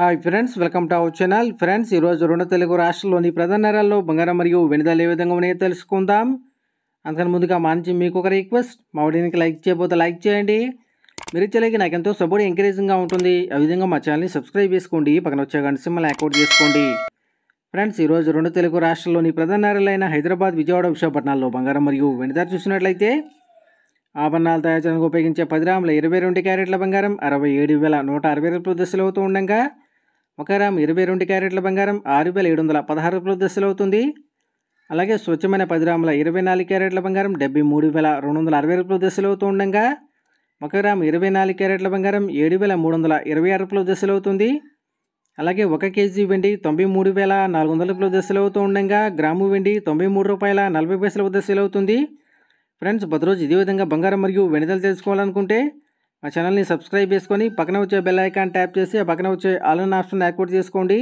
hi friends welcome to our channel friends ఈరోజు రెండు తెలుగు రాష్ట్రంలోని ప్రధాన నగరాల్లో బంగారం మరియు వెనుదలు ఏ విధంగా ఉన్నాయో తెలుసుకుందాం అందుకని ముందుగా మంచి మీకు ఒక రిక్వెస్ట్ మా వీడియోకి లైక్ చేయబోతే లైక్ చేయండి మీరు ఇచ్చేలాగే నాకు ఎంతో సపోర్ట్ ఎంకరేజింగ్గా ఉంటుంది ఆ విధంగా మా ఛానల్ని సబ్స్క్రైబ్ చేసుకోండి పక్కన వచ్చే గంట సింహల్ యాక్టివేట్ చేసుకోండి ఫ్రెండ్స్ ఈరోజు రెండు తెలుగు రాష్ట్రాల్లోని ప్రధాన నగరాలైన హైదరాబాద్ విజయవాడ విశాఖపట్నాల్లో బంగారం మరియు వెనుదారు చూసినట్లయితే ఆభరణాలు తయారు చేయడానికి ఉపయోగించే పది రాముల ఇరవై రెండు క్యారెట్ల బంగారం అరవై ఏడు వేల నూట అరవై రూపాయలు దశలు అవుతూ ఉండగా ఒక గ్రామ్ ఇరవై రెండు క్యారెట్ల బంగారం ఆరు వేల ఏడు వందల పదహారు రూపాయల దశలు అవుతుంది అలాగే స్వచ్ఛమైన పది గ్రాముల ఇరవై నాలుగు క్యారెట్ల బంగారం డెబ్బై మూడు వేల రెండు వందల అరవై రూపాయల దశలు అవుతూ ఉండగా ఒక గ్రామ్ ఇరవై నాలుగు క్యారెట్ల బంగారం ఏడు వేల మూడు వందల ఇరవై ఆరు రూపాయల దశలు అవుతుంది అలాగే ఒక కేజీ వెండి తొంభై మూడు వేల నాలుగు వందల రూపాయల దశలు అవుతూ ఉండగా గ్రాము వెండి తొంభై మూడు రూపాయల నలభై పైసలకు దశలు అవుతుంది ఫ్రెండ్స్ ప్రతిరోజు ఇదే విధంగా బంగారం మరియు వెనుదలు తెలుసుకోవాలనుకుంటే ఆ ఛానల్ని సబ్స్క్రైబ్ చేసుకొని పక్కన వచ్చే బెల్ ఐకాన్ ట్యాప్ చేసి ఆ పక్కన వచ్చే ఆల్ ఆప్షన్ యాక్టివేట్ చేసుకోండి